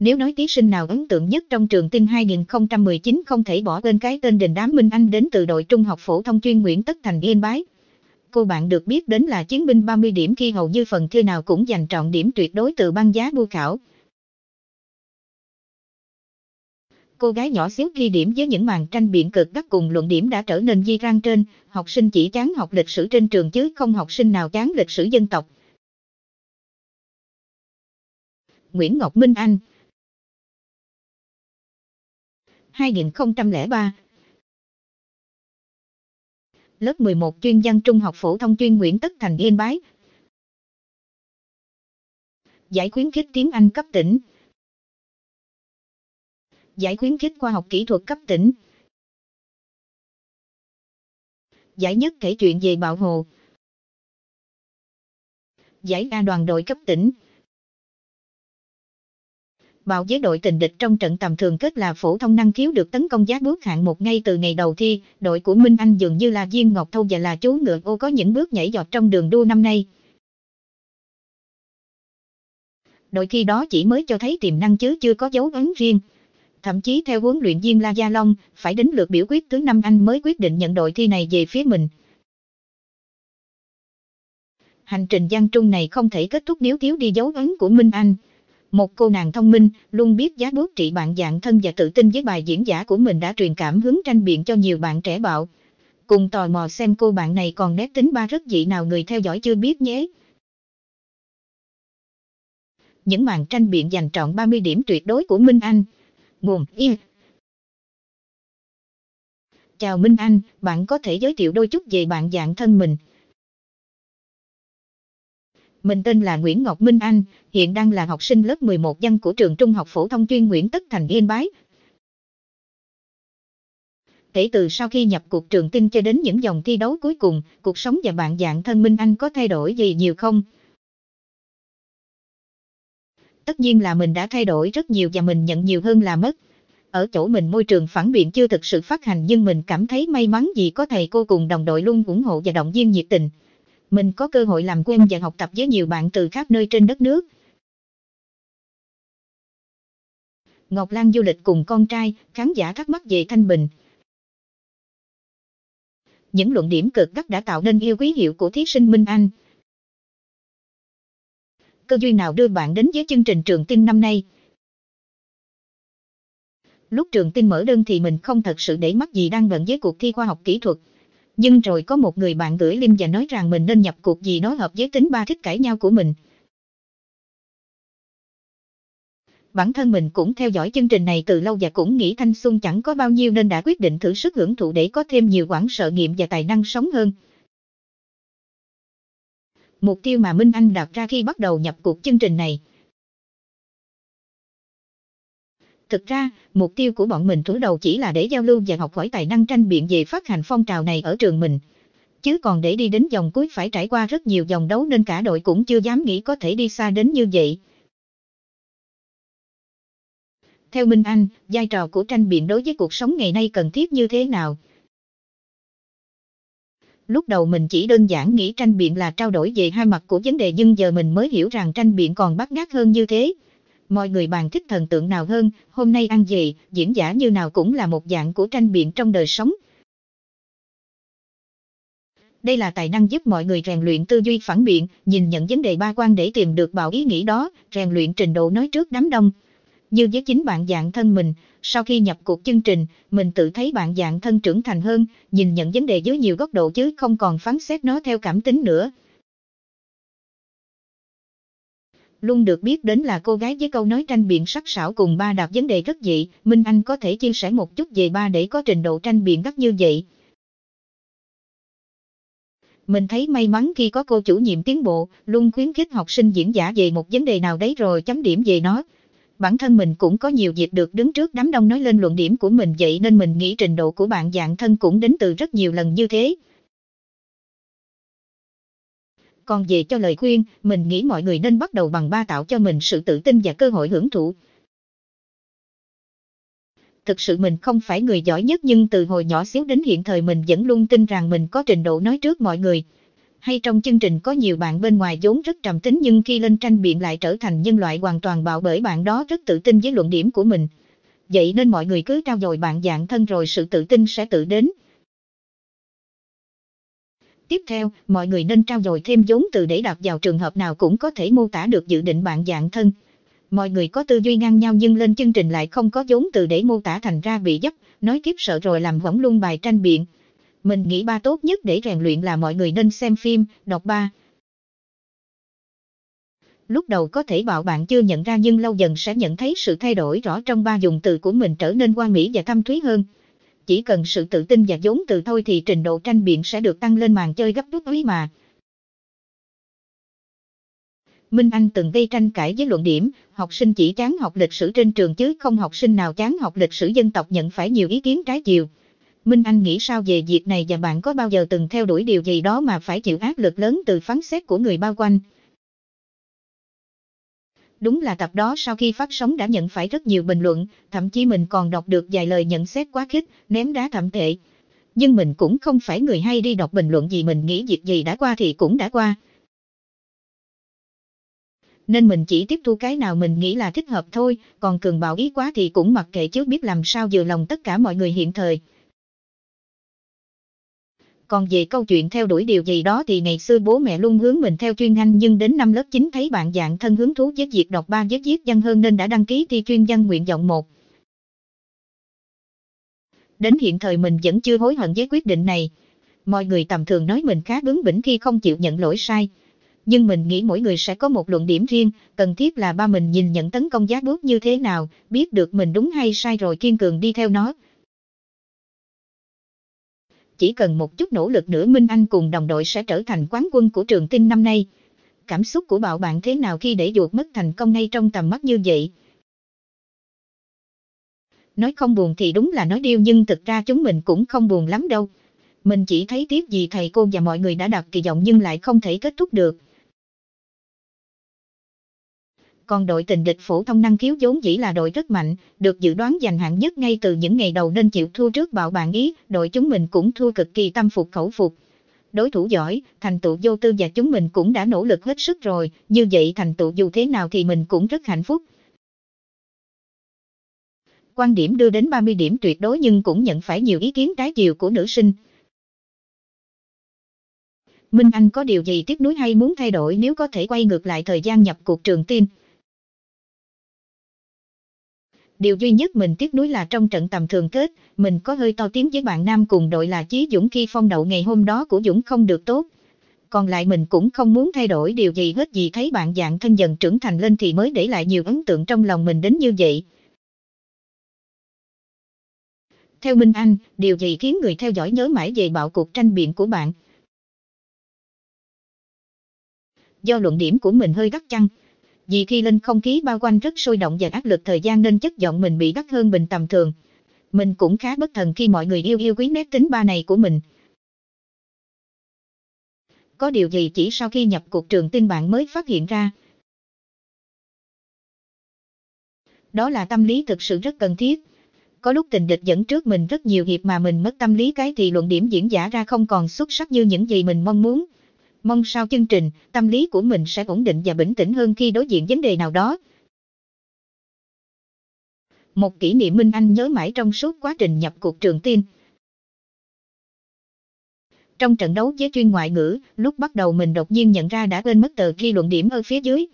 Nếu nói thí sinh nào ấn tượng nhất trong trường tin 2019 không thể bỏ quên cái tên Đình Đám Minh Anh đến từ đội trung học phổ thông chuyên Nguyễn Tất Thành Yên Bái. Cô bạn được biết đến là chiến binh 30 điểm khi hầu như phần thi nào cũng giành trọn điểm tuyệt đối từ băng giá bu khảo. Cô gái nhỏ xíu ghi điểm với những màn tranh biện cực các cùng luận điểm đã trở nên di rang trên, học sinh chỉ chán học lịch sử trên trường chứ không học sinh nào chán lịch sử dân tộc. Nguyễn Ngọc Minh Anh 2003 Lớp 11 chuyên văn trung học phổ thông chuyên Nguyễn Tất Thành Yên Bái Giải khuyến khích tiếng Anh cấp tỉnh Giải khuyến khích khoa học kỹ thuật cấp tỉnh Giải nhất kể chuyện về bảo hộ. Giải A đoàn đội cấp tỉnh Bảo với đội tình địch trong trận tầm thường kết là phổ thông năng khiếu được tấn công giá bước hạng một ngay từ ngày đầu thi, đội của Minh Anh dường như là Diên Ngọc Thâu và là chú ngựa ô có những bước nhảy giọt trong đường đua năm nay. Đội khi đó chỉ mới cho thấy tiềm năng chứ chưa có dấu ấn riêng. Thậm chí theo huấn luyện viên La Gia Long, phải đến lượt biểu quyết thứ năm anh mới quyết định nhận đội thi này về phía mình hành trình gian trung này không thể kết thúc nếu thiếu đi dấu ấn của Minh Anh một cô nàng thông minh, luôn biết giá bước trị bạn dạng thân và tự tin với bài diễn giả của mình đã truyền cảm hứng tranh biện cho nhiều bạn trẻ bạo. Cùng tò mò xem cô bạn này còn nét tính ba rất dị nào người theo dõi chưa biết nhé. Những màn tranh biện dành trọn 30 điểm tuyệt đối của Minh Anh. Nguồn Y Chào Minh Anh, bạn có thể giới thiệu đôi chút về bạn dạng thân mình. Mình tên là Nguyễn Ngọc Minh Anh, hiện đang là học sinh lớp 11 dân của trường trung học phổ thông chuyên Nguyễn Tất Thành Yên Bái. Kể từ sau khi nhập cuộc trường tin cho đến những dòng thi đấu cuối cùng, cuộc sống và bạn dạng thân Minh Anh có thay đổi gì nhiều không? Tất nhiên là mình đã thay đổi rất nhiều và mình nhận nhiều hơn là mất. Ở chỗ mình môi trường phản biện chưa thực sự phát hành nhưng mình cảm thấy may mắn vì có thầy cô cùng đồng đội luôn ủng hộ và động viên nhiệt tình mình có cơ hội làm quen và học tập với nhiều bạn từ khắp nơi trên đất nước. Ngọc Lan du lịch cùng con trai, khán giả thắc mắc về Thanh Bình. Những luận điểm cực gắt đã tạo nên yêu quý hiệu của thí sinh Minh Anh. Cơ duyên nào đưa bạn đến với chương trình trường tin năm nay? Lúc trường tin mở đơn thì mình không thật sự để mắt gì đang gần với cuộc thi khoa học kỹ thuật, nhưng rồi có một người bạn gửi link và nói rằng mình nên nhập cuộc vì nó hợp với tính ba thích cãi nhau của mình. Bản thân mình cũng theo dõi chương trình này từ lâu và cũng nghĩ thanh xuân chẳng có bao nhiêu nên đã quyết định thử sức hưởng thụ để có thêm nhiều quãng sợ nghiệm và tài năng sống hơn. Mục tiêu mà Minh Anh đặt ra khi bắt đầu nhập cuộc chương trình này Thực ra, mục tiêu của bọn mình thủ đầu chỉ là để giao lưu và học hỏi tài năng tranh biện về phát hành phong trào này ở trường mình. Chứ còn để đi đến dòng cuối phải trải qua rất nhiều dòng đấu nên cả đội cũng chưa dám nghĩ có thể đi xa đến như vậy. Theo Minh Anh, vai trò của tranh biện đối với cuộc sống ngày nay cần thiết như thế nào? Lúc đầu mình chỉ đơn giản nghĩ tranh biện là trao đổi về hai mặt của vấn đề nhưng giờ mình mới hiểu rằng tranh biện còn bắt ngát hơn như thế mọi người bàn thích thần tượng nào hơn, hôm nay ăn gì, diễn giả như nào cũng là một dạng của tranh biện trong đời sống. Đây là tài năng giúp mọi người rèn luyện tư duy phản biện, nhìn nhận vấn đề ba quan để tìm được bảo ý nghĩ đó, rèn luyện trình độ nói trước đám đông. Như với chính bạn dạng thân mình, sau khi nhập cuộc chương trình, mình tự thấy bạn dạng thân trưởng thành hơn, nhìn nhận vấn đề dưới nhiều góc độ chứ không còn phán xét nó theo cảm tính nữa. luôn được biết đến là cô gái với câu nói tranh biện sắc sảo cùng ba đặt vấn đề rất dị, Minh Anh có thể chia sẻ một chút về ba để có trình độ tranh biện gắt như vậy. Mình thấy may mắn khi có cô chủ nhiệm tiến bộ, luôn khuyến khích học sinh diễn giả về một vấn đề nào đấy rồi chấm điểm về nó. Bản thân mình cũng có nhiều dịp được đứng trước đám đông nói lên luận điểm của mình vậy nên mình nghĩ trình độ của bạn dạng thân cũng đến từ rất nhiều lần như thế, còn về cho lời khuyên, mình nghĩ mọi người nên bắt đầu bằng ba tạo cho mình sự tự tin và cơ hội hưởng thụ. Thực sự mình không phải người giỏi nhất nhưng từ hồi nhỏ xíu đến hiện thời mình vẫn luôn tin rằng mình có trình độ nói trước mọi người. Hay trong chương trình có nhiều bạn bên ngoài vốn rất trầm tính nhưng khi lên tranh biện lại trở thành nhân loại hoàn toàn bạo bởi bạn đó rất tự tin với luận điểm của mình. Vậy nên mọi người cứ trao dồi bạn dạng thân rồi sự tự tin sẽ tự đến. Tiếp theo, mọi người nên trao dồi thêm vốn từ để đặt vào trường hợp nào cũng có thể mô tả được dự định bạn dạng thân. Mọi người có tư duy ngang nhau nhưng lên chương trình lại không có vốn từ để mô tả thành ra bị dấp, nói kiếp sợ rồi làm võng luôn bài tranh biện. Mình nghĩ ba tốt nhất để rèn luyện là mọi người nên xem phim, đọc ba. Lúc đầu có thể bảo bạn chưa nhận ra nhưng lâu dần sẽ nhận thấy sự thay đổi rõ trong ba dùng từ của mình trở nên quan mỹ và thâm thúy hơn chỉ cần sự tự tin và vốn từ thôi thì trình độ tranh biện sẽ được tăng lên màn chơi gấp rút ấy mà. Minh Anh từng gây tranh cãi với luận điểm, học sinh chỉ chán học lịch sử trên trường chứ không học sinh nào chán học lịch sử dân tộc nhận phải nhiều ý kiến trái chiều. Minh Anh nghĩ sao về việc này và bạn có bao giờ từng theo đuổi điều gì đó mà phải chịu áp lực lớn từ phán xét của người bao quanh? Đúng là tập đó sau khi phát sóng đã nhận phải rất nhiều bình luận, thậm chí mình còn đọc được vài lời nhận xét quá khích, ném đá thậm tệ. Nhưng mình cũng không phải người hay đi đọc bình luận gì mình nghĩ việc gì đã qua thì cũng đã qua. Nên mình chỉ tiếp thu cái nào mình nghĩ là thích hợp thôi, còn cường bạo ý quá thì cũng mặc kệ chứ biết làm sao vừa lòng tất cả mọi người hiện thời. Còn về câu chuyện theo đuổi điều gì đó thì ngày xưa bố mẹ luôn hướng mình theo chuyên ngành nhưng đến năm lớp 9 thấy bạn dạng thân hướng thú với việc đọc ba giết viết văn hơn nên đã đăng ký thi chuyên văn nguyện vọng 1. Đến hiện thời mình vẫn chưa hối hận với quyết định này. Mọi người tầm thường nói mình khá bướng bỉnh khi không chịu nhận lỗi sai. Nhưng mình nghĩ mỗi người sẽ có một luận điểm riêng, cần thiết là ba mình nhìn nhận tấn công giá bước như thế nào, biết được mình đúng hay sai rồi kiên cường đi theo nó, chỉ cần một chút nỗ lực nữa Minh Anh cùng đồng đội sẽ trở thành quán quân của trường tinh năm nay. Cảm xúc của bạo bạn thế nào khi để ruột mất thành công ngay trong tầm mắt như vậy? Nói không buồn thì đúng là nói điêu nhưng thực ra chúng mình cũng không buồn lắm đâu. Mình chỉ thấy tiếc gì thầy cô và mọi người đã đặt kỳ vọng nhưng lại không thể kết thúc được còn đội tình địch phổ thông năng khiếu vốn dĩ là đội rất mạnh, được dự đoán giành hạng nhất ngay từ những ngày đầu nên chịu thua trước bạo bạn Ý, đội chúng mình cũng thua cực kỳ tâm phục khẩu phục. Đối thủ giỏi, thành tựu vô tư và chúng mình cũng đã nỗ lực hết sức rồi, như vậy thành tựu dù thế nào thì mình cũng rất hạnh phúc. Quan điểm đưa đến 30 điểm tuyệt đối nhưng cũng nhận phải nhiều ý kiến trái chiều của nữ sinh. Minh Anh có điều gì tiếc nuối hay muốn thay đổi nếu có thể quay ngược lại thời gian nhập cuộc trường tin? Điều duy nhất mình tiếc nuối là trong trận tầm thường kết, mình có hơi to tiếng với bạn nam cùng đội là Chí Dũng khi phong đậu ngày hôm đó của Dũng không được tốt. Còn lại mình cũng không muốn thay đổi điều gì hết gì thấy bạn dạng thân dần trưởng thành lên thì mới để lại nhiều ấn tượng trong lòng mình đến như vậy. Theo Minh Anh, điều gì khiến người theo dõi nhớ mãi về bạo cuộc tranh biện của bạn? Do luận điểm của mình hơi gắt chăng, vì khi lên không khí bao quanh rất sôi động và áp lực thời gian nên chất giọng mình bị đắt hơn bình tầm thường. Mình cũng khá bất thần khi mọi người yêu yêu quý nét tính ba này của mình. Có điều gì chỉ sau khi nhập cuộc trường tin bạn mới phát hiện ra. Đó là tâm lý thực sự rất cần thiết. Có lúc tình địch dẫn trước mình rất nhiều hiệp mà mình mất tâm lý cái thì luận điểm diễn giả ra không còn xuất sắc như những gì mình mong muốn. Mong sao chương trình, tâm lý của mình sẽ ổn định và bình tĩnh hơn khi đối diện vấn đề nào đó. Một kỷ niệm Minh Anh nhớ mãi trong suốt quá trình nhập cuộc trường tin. Trong trận đấu với chuyên ngoại ngữ, lúc bắt đầu mình đột nhiên nhận ra đã quên mất tờ ghi luận điểm ở phía dưới.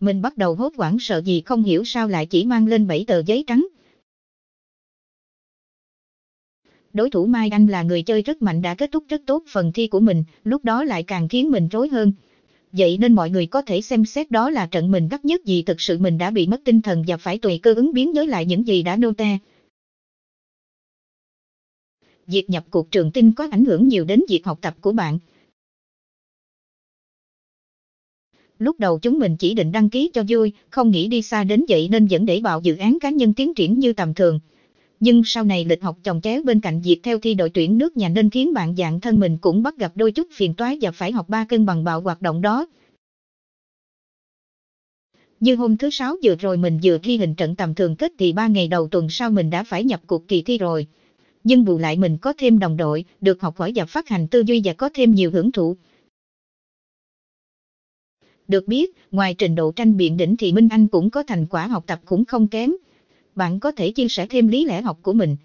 Mình bắt đầu hốt hoảng sợ gì không hiểu sao lại chỉ mang lên 7 tờ giấy trắng. đối thủ Mai Anh là người chơi rất mạnh đã kết thúc rất tốt phần thi của mình, lúc đó lại càng khiến mình rối hơn. Vậy nên mọi người có thể xem xét đó là trận mình gắt nhất vì thực sự mình đã bị mất tinh thần và phải tùy cơ ứng biến nhớ lại những gì đã nô te. Việc nhập cuộc trường tin có ảnh hưởng nhiều đến việc học tập của bạn. Lúc đầu chúng mình chỉ định đăng ký cho vui, không nghĩ đi xa đến vậy nên vẫn để bảo dự án cá nhân tiến triển như tầm thường nhưng sau này lịch học chồng chéo bên cạnh việc theo thi đội tuyển nước nhà nên khiến bạn dạng thân mình cũng bắt gặp đôi chút phiền toái và phải học ba cân bằng bạo hoạt động đó. Như hôm thứ sáu vừa rồi mình vừa ghi hình trận tầm thường kết thì ba ngày đầu tuần sau mình đã phải nhập cuộc kỳ thi rồi. Nhưng bù lại mình có thêm đồng đội, được học hỏi và phát hành tư duy và có thêm nhiều hưởng thụ. Được biết, ngoài trình độ tranh biện đỉnh thì Minh Anh cũng có thành quả học tập cũng không kém bạn có thể chia sẻ thêm lý lẽ học của mình.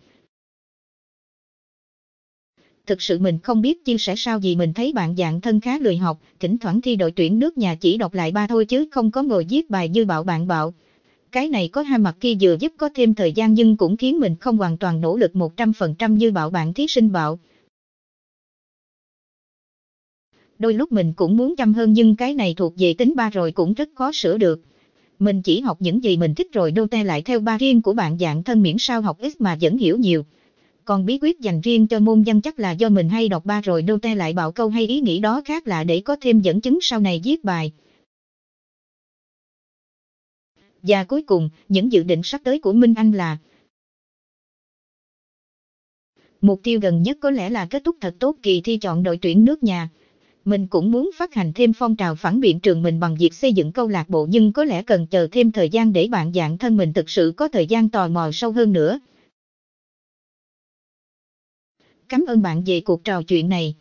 Thực sự mình không biết chia sẻ sao gì mình thấy bạn dạng thân khá lười học, thỉnh thoảng thi đội tuyển nước nhà chỉ đọc lại ba thôi chứ không có ngồi viết bài như bảo bạn bảo. Cái này có hai mặt kia vừa giúp có thêm thời gian nhưng cũng khiến mình không hoàn toàn nỗ lực 100% như bảo bạn thí sinh bảo. Đôi lúc mình cũng muốn chăm hơn nhưng cái này thuộc về tính ba rồi cũng rất khó sửa được. Mình chỉ học những gì mình thích rồi đâu te lại theo ba riêng của bạn dạng thân miễn sao học ít mà vẫn hiểu nhiều. Còn bí quyết dành riêng cho môn văn chắc là do mình hay đọc ba rồi đâu te lại bảo câu hay ý nghĩ đó khác là để có thêm dẫn chứng sau này viết bài. Và cuối cùng, những dự định sắp tới của Minh Anh là Mục tiêu gần nhất có lẽ là kết thúc thật tốt kỳ thi chọn đội tuyển nước nhà mình cũng muốn phát hành thêm phong trào phản biện trường mình bằng việc xây dựng câu lạc bộ nhưng có lẽ cần chờ thêm thời gian để bạn dạng thân mình thực sự có thời gian tò mò sâu hơn nữa. Cảm ơn bạn về cuộc trò chuyện này.